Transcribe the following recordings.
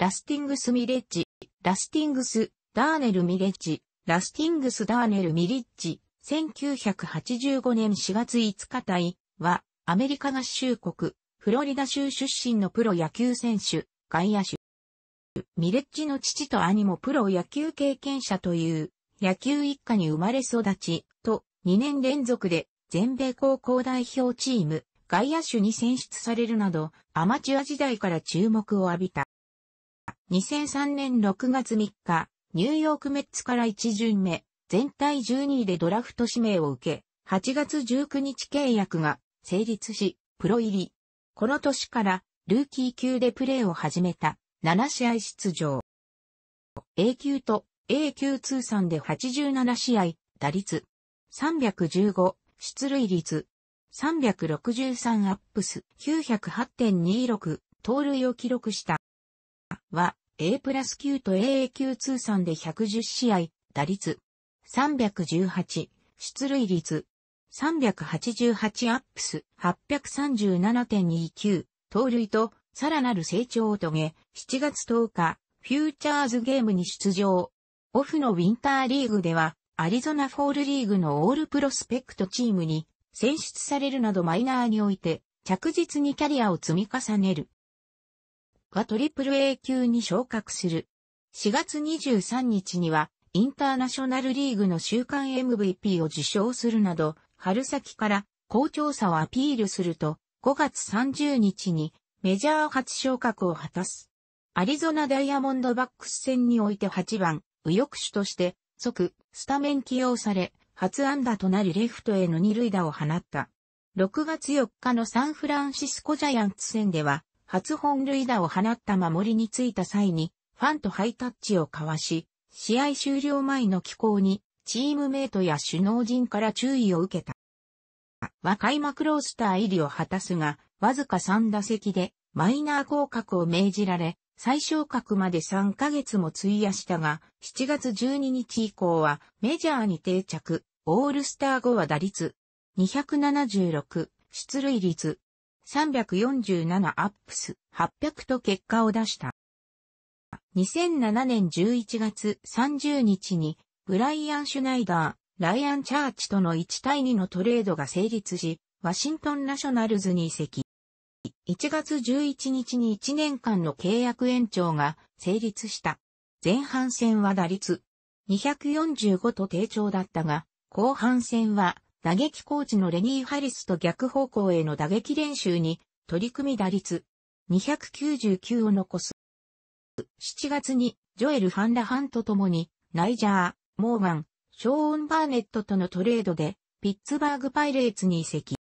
ラスティングス・ミレッジ、ラスティングス・ダーネル・ミレッジ、ラスティングス・ダーネル・ミリッジ、1985年4月5日対は、アメリカ合衆国、フロリダ州出身のプロ野球選手、外野手。ミレッジの父と兄もプロ野球経験者という、野球一家に生まれ育ち、と、2年連続で、全米高校代表チーム、外野手に選出されるなど、アマチュア時代から注目を浴びた。2003年6月3日、ニューヨークメッツから1巡目、全体12位でドラフト指名を受け、8月19日契約が成立し、プロ入り。この年からルーキー級でプレーを始めた7試合出場。A 級と A 級通算で87試合、打率315、出塁率363アップス908.26、盗塁を記録した。は、A プラス9と AA 級通算で110試合、打率318、出塁率388アップス837.29、盗塁とさらなる成長を遂げ、7月10日、フューチャーズゲームに出場。オフのウィンターリーグでは、アリゾナフォールリーグのオールプロスペクトチームに選出されるなどマイナーにおいて、着実にキャリアを積み重ねる。が AAA 級に昇格する。4月23日には、インターナショナルリーグの週間 MVP を受賞するなど、春先から好調さをアピールすると、5月30日にメジャー初昇格を果たす。アリゾナダイヤモンドバックス戦において8番、右翼手として、即、スタメン起用され、初安打となるレフトへの二塁打を放った。6月4日のサンフランシスコジャイアンツ戦では、初本塁打を放った守りについた際に、ファンとハイタッチを交わし、試合終了前の機構に、チームメイトや首脳陣から注意を受けた。は開幕ロースター入りを果たすが、わずか3打席でマイナー降格を命じられ、最小格まで3ヶ月も費やしたが、7月12日以降はメジャーに定着、オールスター後は打率276、出塁率347アップス800と結果を出した。2007年11月30日に、ブライアン・シュナイダー、ライアン・チャーチとの1対2のトレードが成立し、ワシントン・ナショナルズに移籍。1月11日に1年間の契約延長が成立した。前半戦は打率245と低調だったが、後半戦は打撃コーチのレニー・ハリスと逆方向への打撃練習に取り組み打率299を残す。7月にジョエル・ファンラハンと共にナイジャー、モーガン、ショーン・バーネットとのトレードでピッツバーグ・パイレーツに移籍。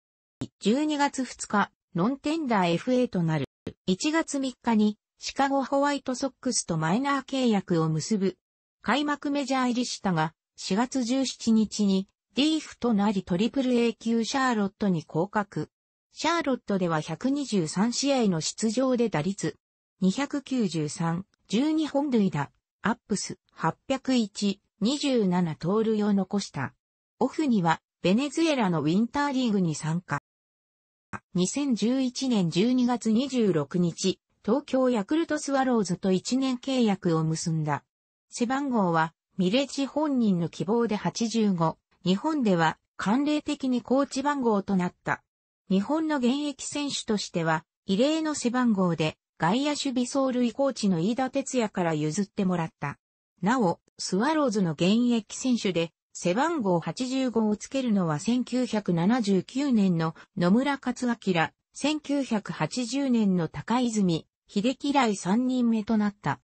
12月2日、ノンテンダー FA となる。1月3日にシカゴホワイトソックスとマイナー契約を結ぶ。開幕メジャー入りしたが、4月17日にリーフとなりトリプル A 級シャーロットに降格。シャーロットでは123試合の出場で打率293、12本塁打、アップス801、27盗塁を残した。オフにはベネズエラのウィンターリーグに参加。2011年12月26日、東京ヤクルトスワローズと1年契約を結んだ。背番号はミレッジ本人の希望で85。日本では慣例的にコーチ番号となった。日本の現役選手としては、異例の背番号で、外野守備走塁コーチの飯田哲也から譲ってもらった。なお、スワローズの現役選手で、背番号85をつけるのは1979年の野村克明、1980年の高泉、秀樹来3人目となった。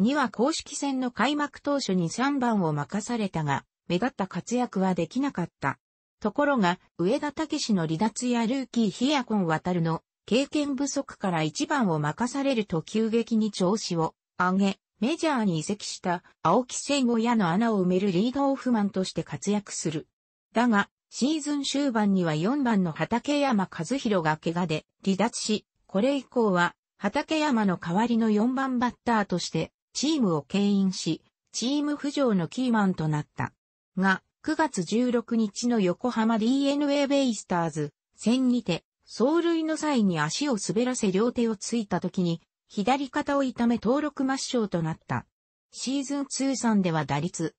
2は公式戦の開幕当初に3番を任されたが、目立った活躍はできなかった。ところが、上田武史の離脱やルーキーヒアコン渡るの経験不足から一番を任されると急激に調子を上げ、メジャーに移籍した青木聖後矢の穴を埋めるリードオフマンとして活躍する。だが、シーズン終盤には4番の畠山和弘が怪我で離脱し、これ以降は畠山の代わりの4番バッターとしてチームを牽引し、チーム浮上のキーマンとなった。が、9月16日の横浜 DNA ベイスターズ戦にて、走塁の際に足を滑らせ両手をついた時に、左肩を痛め登録抹消となった。シーズン通算では打率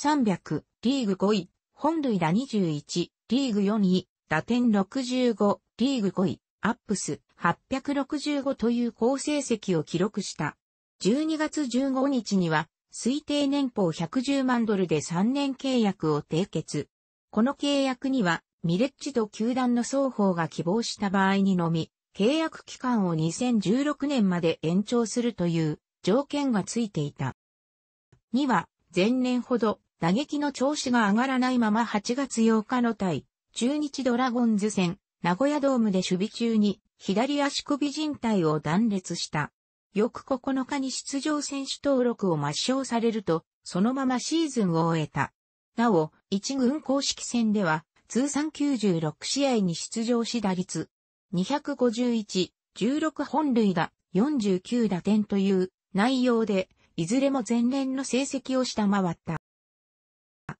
300、リーグ5位、本塁打21、リーグ4位、打点65、リーグ5位、アップス865という好成績を記録した。12月15日には推定年俸110万ドルで3年契約を締結。この契約には、ミレッジと球団の双方が希望した場合にのみ、契約期間を2016年まで延長するという条件がついていた。2は、前年ほど打撃の調子が上がらないまま8月8日の対、中日ドラゴンズ戦、名古屋ドームで守備中に左足首靭帯を断裂した。翌9日に出場選手登録を抹消されると、そのままシーズンを終えた。なお、一軍公式戦では、通算96試合に出場し打率、251、16本塁打、49打点という内容で、いずれも前年の成績を下回った。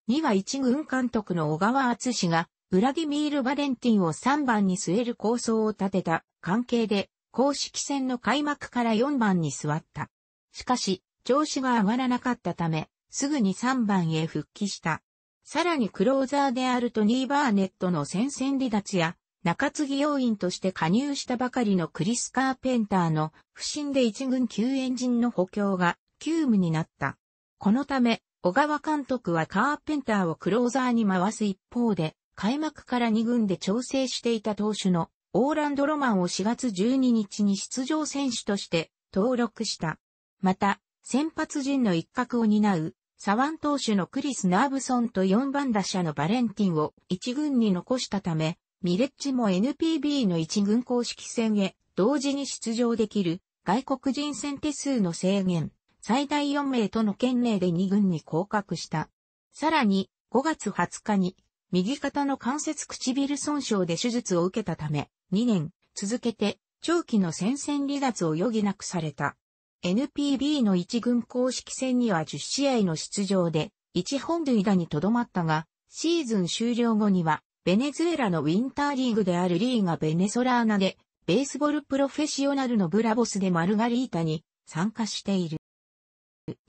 には一軍監督の小川厚氏が、ウラディミール・バレンティンを3番に据える構想を立てた関係で、公式戦の開幕から4番に座った。しかし、調子が上がらなかったため、すぐに3番へ復帰した。さらにクローザーであるトニー・バーネットの戦線離脱や、中継ぎ要員として加入したばかりのクリス・カーペンターの不審で一軍救援陣の補強が急務になった。このため、小川監督はカーペンターをクローザーに回す一方で、開幕から2軍で調整していた投手のオーランドロマンを4月12日に出場選手として登録した。また、先発陣の一角を担う、サワン投手のクリス・ナーブソンと4番打者のバレンティンを1軍に残したため、ミレッジも NPB の1軍公式戦へ同時に出場できる外国人選手数の制限、最大4名との県名で2軍に降格した。さらに、5月20日に右肩の関節唇損傷で手術を受けたため、2年、続けて、長期の戦線離脱を余儀なくされた。NPB の一軍公式戦には10試合の出場で、1本塁打にとどまったが、シーズン終了後には、ベネズエラのウィンターリーグであるリーガ・ベネソラーナで、ベースボールプロフェッショナルのブラボスでマルガリータに参加している。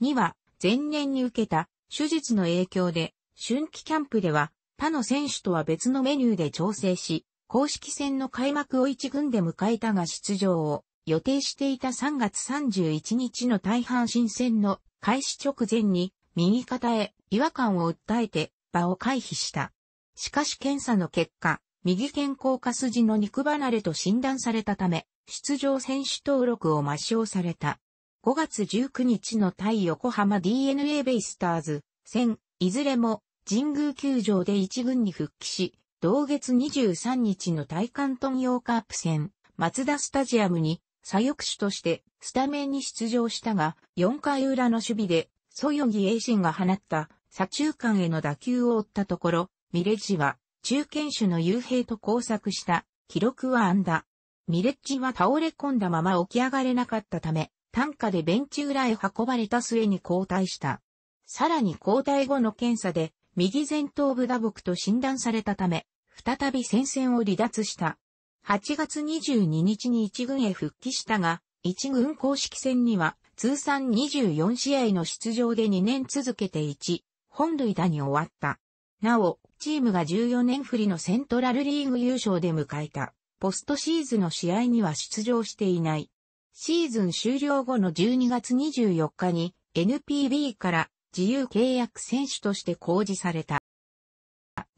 2は、前年に受けた手術の影響で、春季キャンプでは他の選手とは別のメニューで調整し、公式戦の開幕を1軍で迎えたが出場を予定していた3月31日の大阪新戦の開始直前に右肩へ違和感を訴えて場を回避した。しかし検査の結果、右肩甲下筋の肉離れと診断されたため、出場選手登録を抹消された。5月19日の対横浜 DNA ベイスターズ戦、いずれも神宮球場で1軍に復帰し、同月23日の対関東洋カープ戦、松田スタジアムに左翼手としてスタメンに出場したが、4回裏の守備で、ソヨギエインが放った左中間への打球を追ったところ、ミレッジは中堅手の幽閉と交錯した記録は安打。ミレッジは倒れ込んだまま起き上がれなかったため、担架でベンチ裏へ運ばれた末に交代した。さらに交代後の検査で、右前頭部打撲と診断されたため、再び戦線を離脱した。8月22日に一軍へ復帰したが、一軍公式戦には通算24試合の出場で2年続けて1、本塁打に終わった。なお、チームが14年振りのセントラルリーグ優勝で迎えた、ポストシーズンの試合には出場していない。シーズン終了後の12月24日に NPB から自由契約選手として公示された。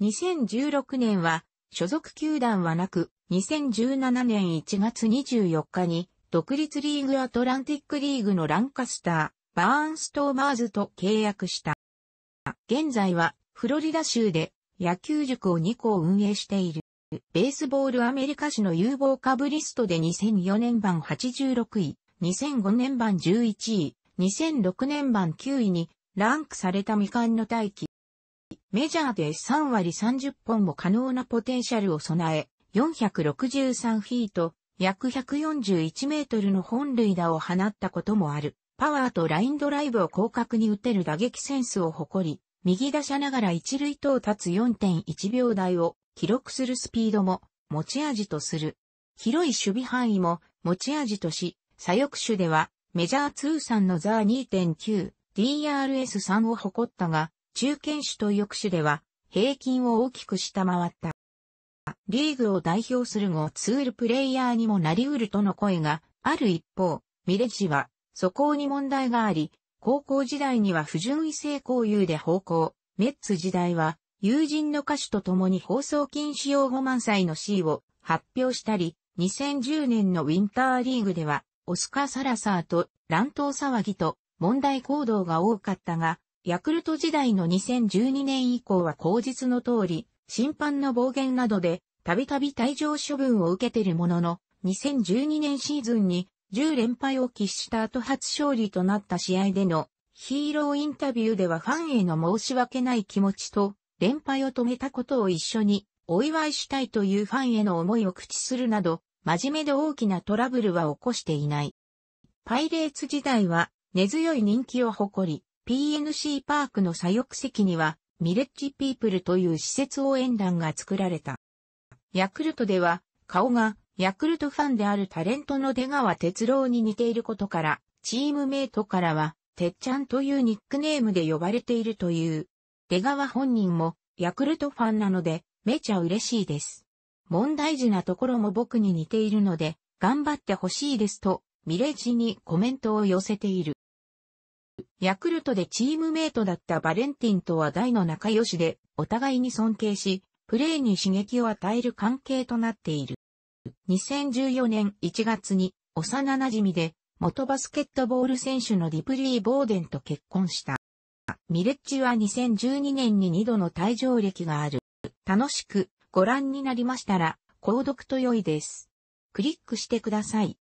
2016年は、所属球団はなく、2017年1月24日に、独立リーグアトランティックリーグのランカスター、バーンストーマーズと契約した。現在は、フロリダ州で野球塾を2校運営している。ベースボールアメリカ市の有望株リストで2004年版86位、2005年版11位、2006年版9位にランクされた未完の待機。メジャーで3割30本も可能なポテンシャルを備え、463フィート、約141メートルの本塁打を放ったこともある。パワーとラインドライブを広角に打てる打撃センスを誇り、右打者ながら一塁到達4.1秒台を記録するスピードも持ち味とする。広い守備範囲も持ち味とし、左翼手ではメジャー通算のザー2.9、DRS3 を誇ったが、中堅種と抑手では、平均を大きく下回った。リーグを代表するゴツールプレイヤーにもなり得るとの声がある一方、ミレッジは、素行に問題があり、高校時代には不純異性交友で方向、メッツ時代は、友人の歌手と共に放送禁止用5万歳の C を発表したり、2010年のウィンターリーグでは、オスカー・サラサーと乱闘騒ぎと問題行動が多かったが、ヤクルト時代の2012年以降は口実の通り、審判の暴言などで、たびたび退場処分を受けているものの、2012年シーズンに10連敗を喫した後初勝利となった試合でのヒーローインタビューではファンへの申し訳ない気持ちと連敗を止めたことを一緒にお祝いしたいというファンへの思いを口するなど、真面目で大きなトラブルは起こしていない。パイレーツ時代は根強い人気を誇り、PNC パークの左翼席には、ミレッジピープルという施設応援団が作られた。ヤクルトでは、顔が、ヤクルトファンであるタレントの出川哲郎に似ていることから、チームメイトからは、てっちゃんというニックネームで呼ばれているという。出川本人も、ヤクルトファンなので、めちゃ嬉しいです。問題児なところも僕に似ているので、頑張ってほしいですと、ミレッジにコメントを寄せている。ヤクルトでチームメイトだったバレンティンとは大の仲良しで、お互いに尊敬し、プレーに刺激を与える関係となっている。2014年1月に幼馴染で元バスケットボール選手のディプリー・ボーデンと結婚した。ミレッジは2012年に2度の退場歴がある。楽しくご覧になりましたら、購読と良いです。クリックしてください。